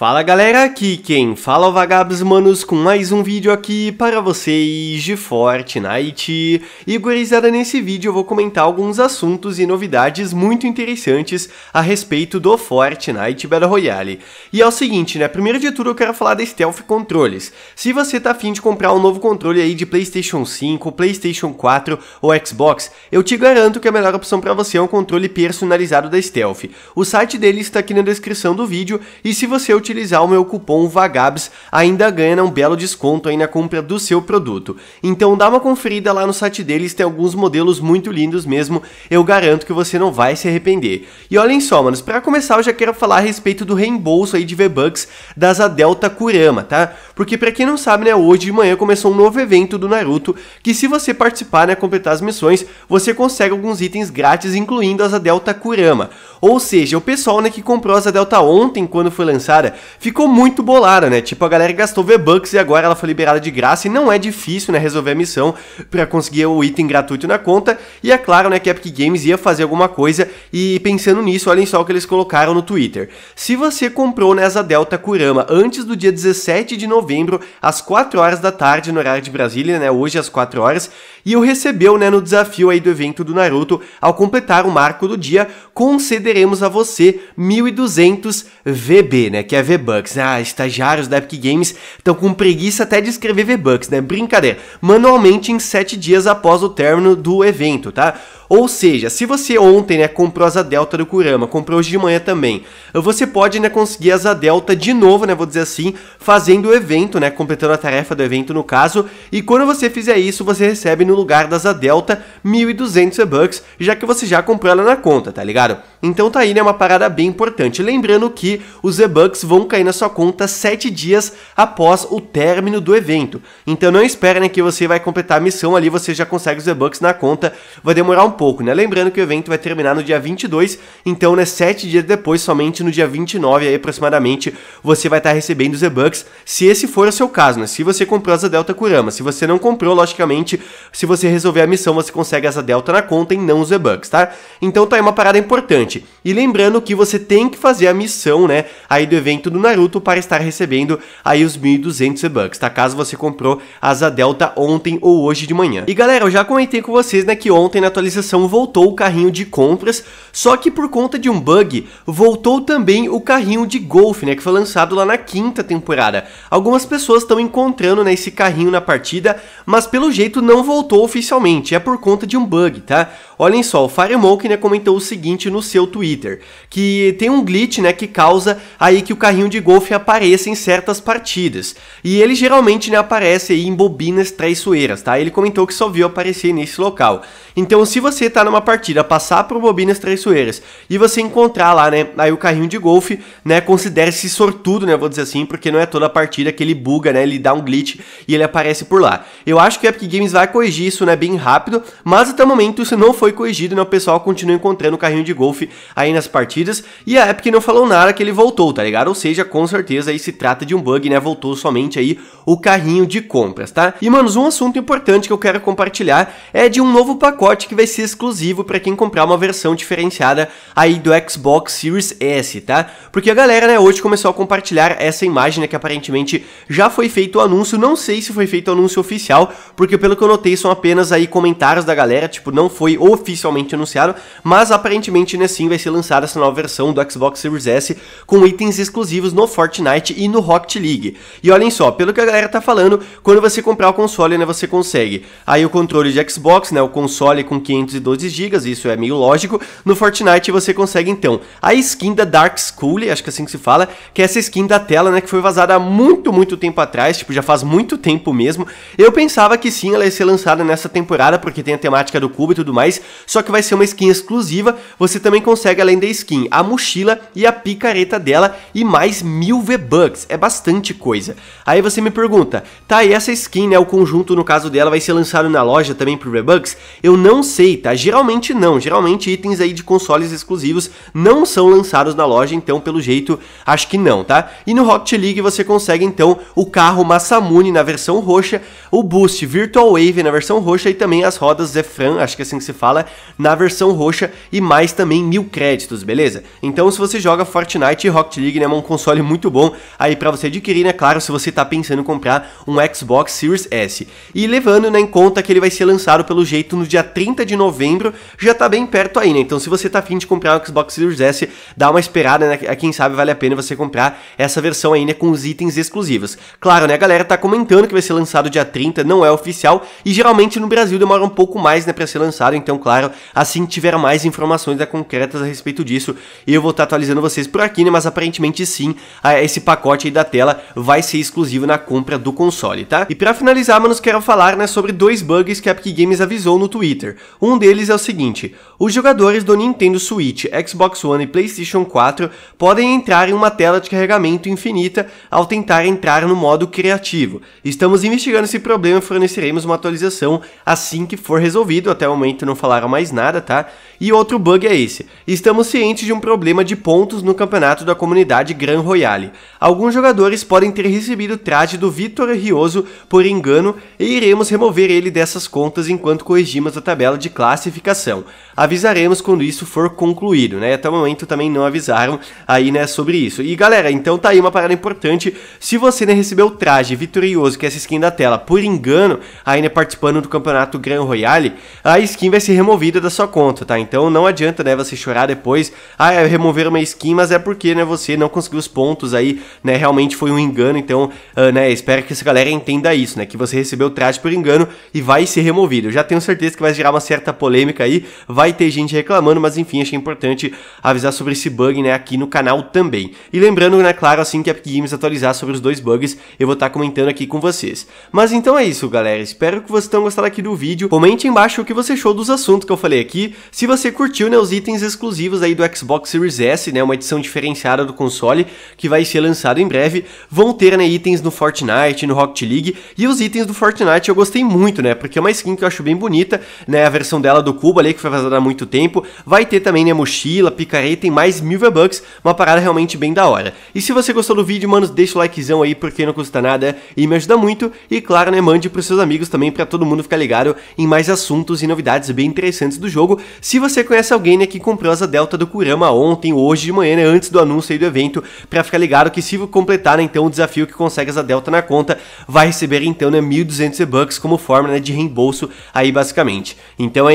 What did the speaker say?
Fala galera, aqui quem fala é o Vagabos Manos com mais um vídeo aqui para vocês de Fortnite. E gurizada, nesse vídeo eu vou comentar alguns assuntos e novidades muito interessantes a respeito do Fortnite Battle Royale. E é o seguinte, né, primeiro de tudo eu quero falar da Stealth Controles. Se você tá afim de comprar um novo controle aí de Playstation 5, Playstation 4 ou Xbox, eu te garanto que a melhor opção para você é um controle personalizado da Stealth. O site dele está aqui na descrição do vídeo e se você utilizar utilizar o meu cupom VAGABS, ainda ganha um belo desconto aí na compra do seu produto. Então dá uma conferida lá no site deles, tem alguns modelos muito lindos mesmo, eu garanto que você não vai se arrepender. E olhem só, manos, para começar eu já quero falar a respeito do reembolso aí de V-Bucks das Adelta Kurama, tá? Porque para quem não sabe, né, hoje de manhã começou um novo evento do Naruto, que se você participar, né, completar as missões, você consegue alguns itens grátis, incluindo as Adelta Kurama. Ou seja, o pessoal, né, que comprou as Adelta ontem, quando foi lançada, ficou muito bolada, né? Tipo, a galera gastou V-Bucks e agora ela foi liberada de graça e não é difícil, né, resolver a missão para conseguir o item gratuito na conta. E é claro, né, que a Epic Games ia fazer alguma coisa e pensando nisso, olhem só o que eles colocaram no Twitter. Se você comprou Nessa né, Delta Kurama antes do dia 17 de novembro, às 4 horas da tarde no horário de Brasília, né, hoje às 4 horas, e o recebeu né, no desafio aí do evento do Naruto. Ao completar o marco do dia, concederemos a você 1.200 VB, né, que é V-Bucks. Né? Ah, estagiários da Epic Games estão com preguiça até de escrever V-Bucks, né? Brincadeira. Manualmente em 7 dias após o término do evento, tá? Ou seja, se você ontem né, comprou a delta do Kurama, comprou hoje de manhã também, você pode né, conseguir a delta de novo, né, vou dizer assim, fazendo o evento, né, completando a tarefa do evento no caso, e quando você fizer isso, você recebe no lugar das Zadelta delta 1.200 e-bucks, já que você já comprou ela na conta, tá ligado? Então tá aí, né, uma parada bem importante. Lembrando que os e-bucks vão cair na sua conta 7 dias após o término do evento. Então não espere né, que você vai completar a missão ali, você já consegue os e-bucks na conta, vai demorar um pouco, né? Lembrando que o evento vai terminar no dia 22, então, né, sete dias depois, somente no dia 29 aí, aproximadamente, você vai estar tá recebendo os e-bucks, se esse for o seu caso, né? Se você comprou a Delta Kurama, se você não comprou, logicamente, se você resolver a missão, você consegue essa Delta na conta e não os e-bucks, tá? Então tá aí uma parada importante. E lembrando que você tem que fazer a missão, né, aí do evento do Naruto para estar recebendo aí os 1.200 e-bucks, tá? Caso você comprou a Delta ontem ou hoje de manhã. E galera, eu já comentei com vocês, né, que ontem na atualização versão voltou o carrinho de compras, só que por conta de um bug, voltou também o carrinho de golfe, né, que foi lançado lá na quinta temporada. Algumas pessoas estão encontrando né, esse carrinho na partida, mas pelo jeito não voltou oficialmente, é por conta de um bug, tá? Olhem só, o Firemonk né, comentou o seguinte no seu Twitter, que tem um glitch né, que causa aí que o carrinho de golfe apareça em certas partidas, e ele geralmente né, aparece aí em bobinas traiçoeiras, tá? Ele comentou que só viu aparecer nesse local. Então se você você tá numa partida, passar por Bobinas Traiçoeiras e você encontrar lá, né, aí o carrinho de golfe, né, considere-se sortudo, né, vou dizer assim, porque não é toda a partida que ele buga, né, ele dá um glitch e ele aparece por lá. Eu acho que o Epic Games vai corrigir isso, né, bem rápido, mas até o momento isso não foi corrigido, né, o pessoal continua encontrando o carrinho de golfe aí nas partidas e a Epic não falou nada que ele voltou, tá ligado? Ou seja, com certeza aí se trata de um bug, né, voltou somente aí o carrinho de compras, tá? E, manos, um assunto importante que eu quero compartilhar é de um novo pacote que vai ser exclusivo para quem comprar uma versão diferenciada aí do Xbox Series S, tá? Porque a galera, né, hoje começou a compartilhar essa imagem, né, que aparentemente já foi feito o anúncio, não sei se foi feito o anúncio oficial, porque pelo que eu notei são apenas aí comentários da galera, tipo, não foi oficialmente anunciado, mas aparentemente, né, sim, vai ser lançada essa nova versão do Xbox Series S com itens exclusivos no Fortnite e no Rocket League. E olhem só, pelo que a galera tá falando, quando você comprar o console, né, você consegue aí o controle de Xbox, né, o console com 500 512 GB, isso é meio lógico. No Fortnite você consegue então a skin da Dark School, acho que é assim que se fala, que é essa skin da tela, né, que foi vazada há muito, muito tempo atrás, tipo, já faz muito tempo mesmo. Eu pensava que sim, ela ia ser lançada nessa temporada, porque tem a temática do cubo e tudo mais, só que vai ser uma skin exclusiva. Você também consegue, além da skin, a mochila e a picareta dela e mais mil V-Bucks, é bastante coisa. Aí você me pergunta, tá, e essa skin, né, o conjunto no caso dela vai ser lançado na loja também por V-Bucks? Eu não sei, tá? Geralmente não, geralmente itens aí de consoles exclusivos não são lançados na loja, então pelo jeito acho que não, tá? E no Rocket League você consegue então o carro Massamune na versão roxa, o Boost Virtual Wave na versão roxa e também as rodas Zefran, acho que é assim que se fala, na versão roxa e mais também mil créditos, beleza? Então se você joga Fortnite e Rocket League, né, é um console muito bom aí para você adquirir, né, claro, se você tá pensando em comprar um Xbox Series S. E levando né, em conta que ele vai ser lançado pelo jeito no dia 30 de novembro novembro, já tá bem perto aí, né? Então se você tá afim de comprar um Xbox Series S, dá uma esperada, né? Quem sabe vale a pena você comprar essa versão aí, né? Com os itens exclusivos. Claro, né? A galera tá comentando que vai ser lançado dia 30, não é oficial, e geralmente no Brasil demora um pouco mais, né? Pra ser lançado, então claro, assim que tiver mais informações né, concretas a respeito disso, eu vou estar tá atualizando vocês por aqui, né? Mas aparentemente sim, esse pacote aí da tela vai ser exclusivo na compra do console, tá? E para finalizar, manos, quero falar, né? Sobre dois bugs que a Epic Games avisou no Twitter. Um deles é o seguinte: os jogadores do Nintendo Switch, Xbox One e PlayStation 4 podem entrar em uma tela de carregamento infinita ao tentar entrar no modo criativo. Estamos investigando esse problema e forneceremos uma atualização assim que for resolvido. Até o momento não falaram mais nada, tá? E outro bug é esse: estamos cientes de um problema de pontos no campeonato da comunidade Gran Royale. Alguns jogadores podem ter recebido o traje do Vitor Rioso por engano e iremos remover ele dessas contas enquanto corrigimos a tabela de classe classificação. Avisaremos quando isso for concluído, né? Até o momento também não avisaram aí, né, sobre isso. E galera, então tá aí uma parada importante. Se você né, recebeu o traje vitorioso, que é essa skin da tela, por engano, aí né, participando do campeonato Grand Royale, a skin vai ser removida da sua conta, tá? Então não adianta, né, você chorar depois, ah, é remover uma skin, mas é porque, né, você não conseguiu os pontos aí, né, realmente foi um engano, então, uh, né, espero que essa galera entenda isso, né, que você recebeu o traje por engano e vai ser removido. Eu já tenho certeza que vai gerar uma certa polêmica aí, vai ter gente reclamando, mas enfim, achei importante avisar sobre esse bug, né, aqui no canal também. E lembrando, né, claro, assim que a Epic Games atualizar sobre os dois bugs, eu vou estar tá comentando aqui com vocês. Mas então é isso, galera, espero que vocês tenham gostado aqui do vídeo, comente embaixo o que você achou dos assuntos que eu falei aqui, se você curtiu, né, os itens exclusivos aí do Xbox Series S, né, uma edição diferenciada do console, que vai ser lançado em breve, vão ter, né, itens no Fortnite, no Rocket League, e os itens do Fortnite eu gostei muito, né, porque é uma skin que eu acho bem bonita, né, a versão dela dela do cubo ali, que foi vazada há muito tempo. Vai ter também, né, mochila, picareta e mais mil V-Bucks, uma parada realmente bem da hora. E se você gostou do vídeo, mano, deixa o likezão aí, porque não custa nada e me ajuda muito. E claro, né, mande pros seus amigos também, para todo mundo ficar ligado em mais assuntos e novidades bem interessantes do jogo. Se você conhece alguém, né, que comprou asa delta do Kurama ontem, hoje de manhã, né, antes do anúncio aí do evento, para ficar ligado que se completar, né, então o desafio que consegue asa delta na conta, vai receber então, né, 1.200 V-Bucks como forma, né, de reembolso aí basicamente. Então é